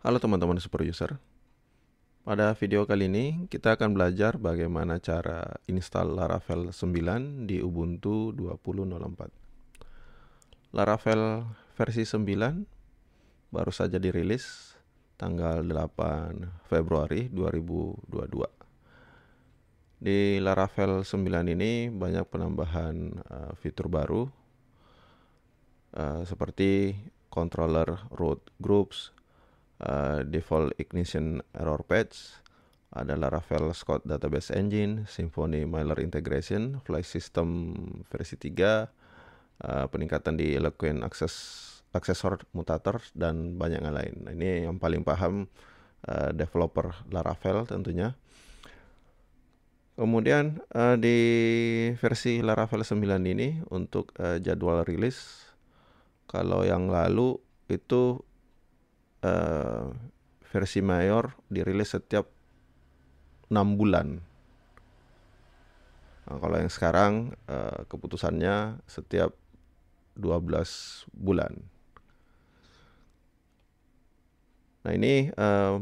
Halo teman-teman super user. Pada video kali ini kita akan belajar bagaimana cara install Laravel 9 di Ubuntu 20.04. Laravel versi 9 baru saja dirilis tanggal 8 Februari 2022. Di Laravel 9 ini banyak penambahan eh, fitur baru uh, seperti controller root groups Eh, default ignition error patch, ada Laravel Scott Database Engine, Symfony Mailer Integration, Fly System versi 3, uh, eh, peningkatan di Eloquent Access aksesor mutator dan banyak yang lain. Nah, ini yang paling paham uh, developer Laravel tentunya. Kemudian uh, di versi Laravel 9 ini untuk uh, jadwal rilis kalau yang lalu itu uh, versi mayor dirilis setiap 6 bulan. Nah, kalau yang sekarang uh, keputusannya setiap 12 bulan. Nah ini eh,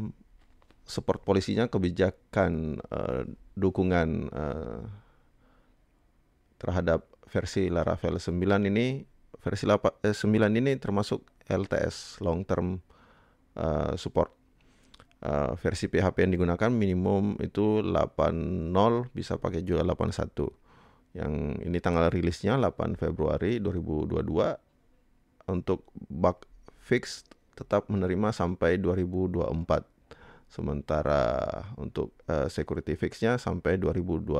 support polisinya kebijakan uh, dukungan uh, terhadap versi Laravel 9 ini versi 9 ini termasuk LTS long term uh, support uh, versi PHP yang digunakan minimum itu 80 bisa pakai juga 81 yang ini tanggal rilisnya 8 Februari 2022 untuk bug fix tetap menerima sampai 2024 sementara untuk uh, security fixnya sampai 2025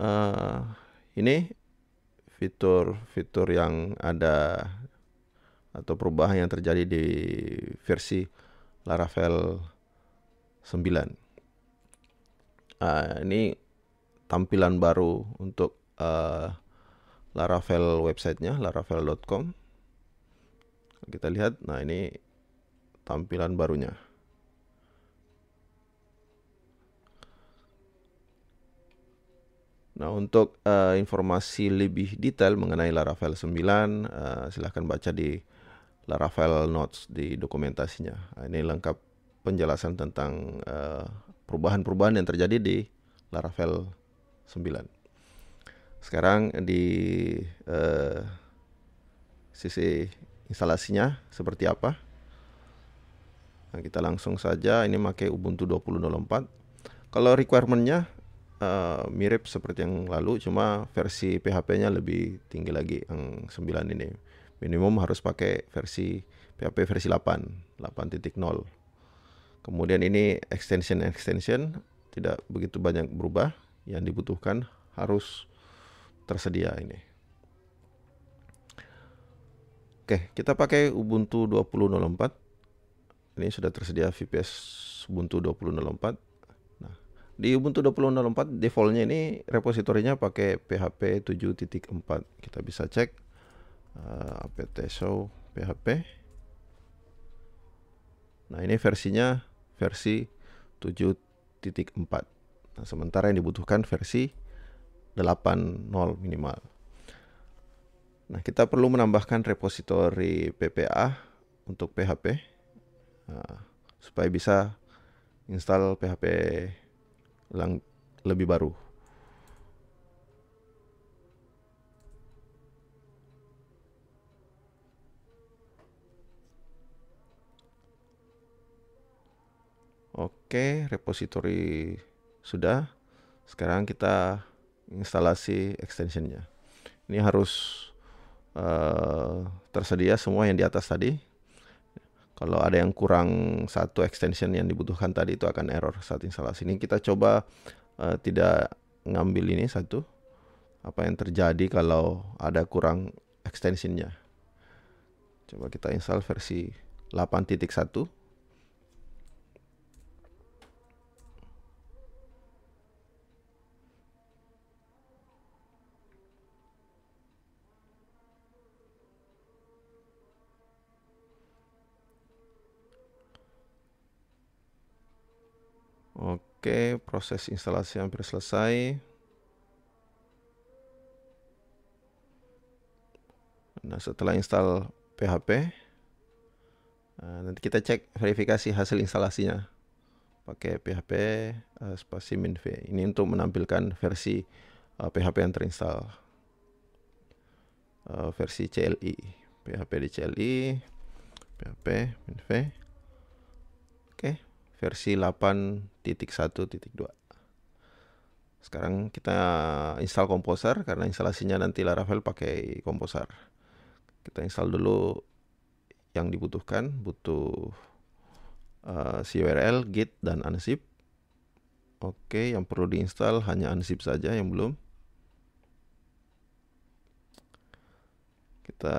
uh, ini fitur-fitur yang ada atau perubahan yang terjadi di versi Laravel 9. Uh, ah, ini tampilan baru untuk uh, Laravel websitenya, laravel.com. Kita lihat, nah ini tampilan barunya. Nah, untuk uh, informasi lebih detail mengenai Laravel 9, uh, silahkan baca di Laravel Notes di dokumentasinya. Nah, ini lengkap penjelasan tentang eh, perubahan-perubahan yang terjadi di Laravel 9. Sekarang di eh, sisi instalasinya seperti apa? Nah, kita langsung saja ini pakai Ubuntu 20.04. Kalau requirementnya uh, mirip seperti yang lalu cuma versi PHP-nya lebih tinggi lagi yang 9 ini minimum harus pakai versi PHP versi 8, 8.0. Kemudian ini extension extension tidak begitu banyak berubah, yang dibutuhkan harus tersedia ini. Oke, kita pakai Ubuntu 20.04. Ini sudah tersedia VPS Ubuntu 20.04. Nah, di Ubuntu 20.04 defaultnya ini repositorinya pakai PHP 7.4. Kita bisa cek uh, eh, apt show php nah ini versinya versi 7.4 nah sementara yang dibutuhkan versi 8.0 minimal nah kita perlu menambahkan repository ppa untuk php nah, supaya bisa install php lebih baru Oke, repository sudah. Sekarang kita instalasi extensionnya. Ini harus uh, tersedia semua yang di atas tadi. Kalau ada yang kurang satu extension yang dibutuhkan tadi itu akan error saat instalasi. Ini kita coba uh, tidak ngambil ini satu. Apa yang terjadi kalau ada kurang extensionnya? Coba kita install versi 8.1. Oke, proses instalasi hampir selesai. Nah, setelah install PHP, eh, nanti kita cek verifikasi hasil instalasinya pakai PHP uh, eh, spasi v. Ini untuk menampilkan versi uh, eh, PHP yang terinstall. Uh, versi CLI, PHP di CLI, PHP min v. Oke. Okay versi 8.1.2. Sekarang kita install Komposer karena instalasinya nanti Laravel pakai Komposer. Kita install dulu yang dibutuhkan, butuh uh, eh, CURL, git dan unzip. Oke, yang perlu diinstal hanya unzip saja yang belum. Kita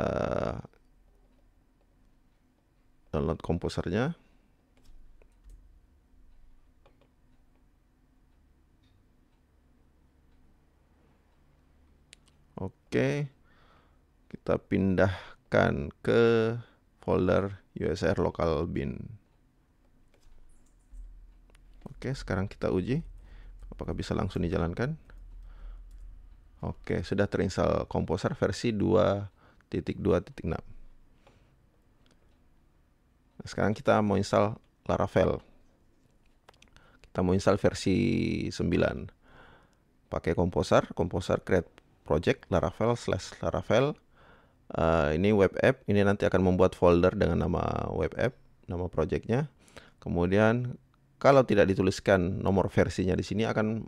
download komposernya. Oke. Kita pindahkan ke folder USR local bin. Oke, sekarang kita uji apakah bisa langsung dijalankan. Oke, sudah terinstall Composer versi 2.2.6. Nah, sekarang kita mau install Laravel. Kita mau install versi 9. Pakai Composer, Composer create project laravel slash laravel uh, ini web app ini nanti akan membuat folder dengan nama web app nama projectnya kemudian kalau tidak dituliskan nomor versinya di sini akan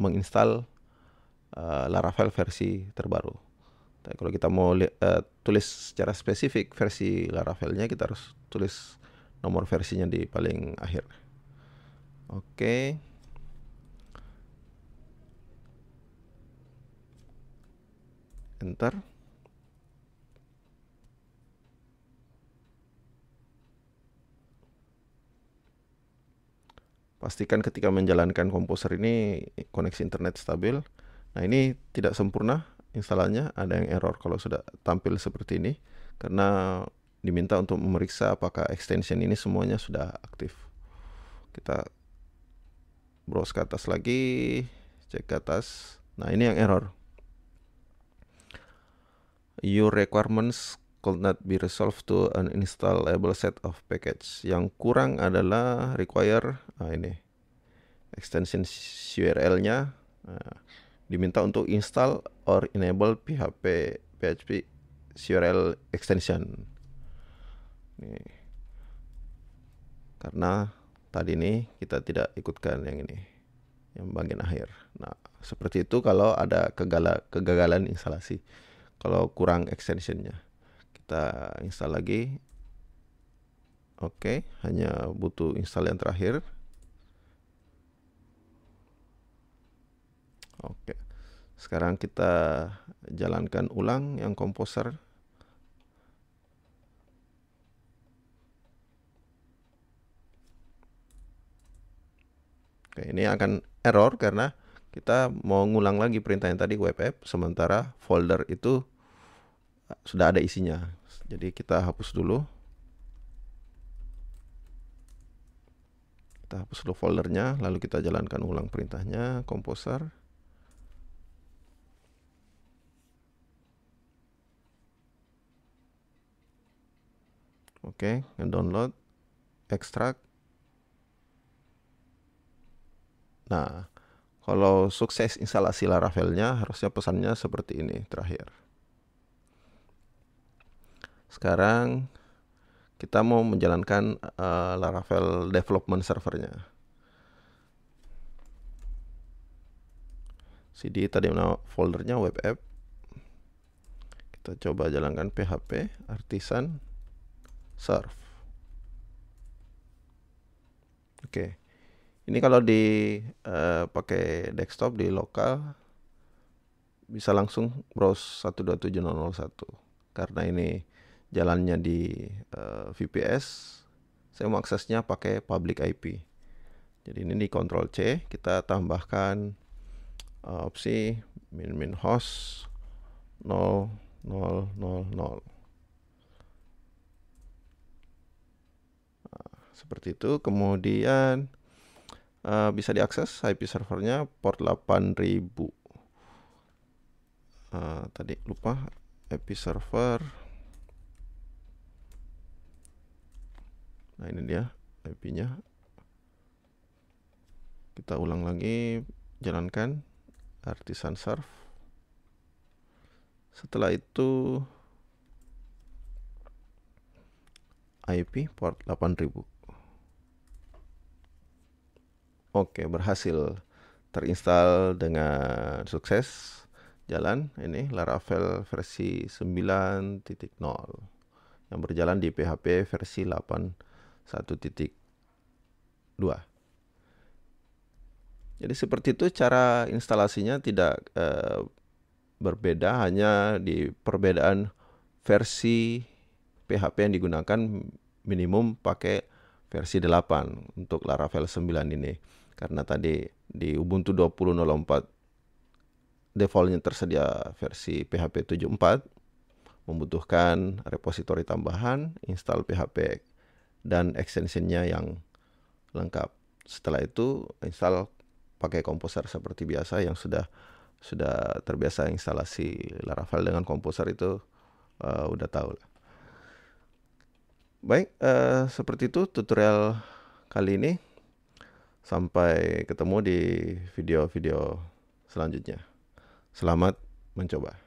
menginstal uh, laravel versi terbaru Dan kalau kita mau uh, tulis secara spesifik versi laravelnya kita harus tulis nomor versinya di paling akhir oke okay. enter pastikan ketika menjalankan komposer ini koneksi internet stabil nah ini tidak sempurna instalannya ada yang error kalau sudah tampil seperti ini karena diminta untuk memeriksa apakah extension ini semuanya sudah aktif kita browse ke atas lagi cek ke atas nah ini yang error Your requirements could not be resolved to an installable set of package. Yang kurang adalah require nah ini extension URL-nya ah, diminta untuk install or enable PHP PHP URL extension. Nih. Karena tadi ini kita tidak ikutkan yang ini yang bagian akhir. Nah, seperti itu kalau ada kegala, kegagalan instalasi kalau kurang extensionnya kita install lagi oke okay, hanya butuh install yang terakhir oke okay. sekarang kita jalankan ulang yang komposer Oke, ini akan error karena kita mau ngulang lagi perintah yang tadi web app sementara folder itu sudah ada isinya. Jadi kita hapus dulu. Kita hapus dulu foldernya, lalu kita jalankan ulang perintahnya, komposer. Oke, okay, download, extract Nah, kalau sukses instalasi Laravelnya harusnya pesannya seperti ini terakhir. Sekarang kita mau menjalankan uh, Laravel development servernya. CD tadi foldernya web app. Kita coba jalankan PHP artisan serve. Oke. Okay. Ini kalau di uh, pakai desktop di lokal bisa langsung browse 127001 karena ini jalannya di uh, eh, VPS saya mau aksesnya pakai public IP jadi ini di control C kita tambahkan uh, opsi min min host 0 0 0 0 seperti itu kemudian uh, bisa diakses IP servernya port 8000 uh, tadi lupa IP server nah ini dia IP nya kita ulang lagi jalankan artisan surf setelah itu IP port 8000 oke berhasil terinstall dengan sukses jalan ini Laravel versi 9.0 yang berjalan di PHP versi 8.0 1.2. Jadi seperti itu cara instalasinya tidak eh, berbeda hanya di perbedaan versi PHP yang digunakan minimum pakai versi 8 untuk Laravel 9 ini. Karena tadi di Ubuntu 20.04 defaultnya tersedia versi PHP 74 membutuhkan repositori tambahan install PHP dan extensionnya yang lengkap. Setelah itu install pakai komposer seperti biasa yang sudah sudah terbiasa instalasi Laravel dengan komposer itu uh, udah tahu Baik, uh, seperti itu tutorial kali ini. Sampai ketemu di video-video selanjutnya. Selamat mencoba.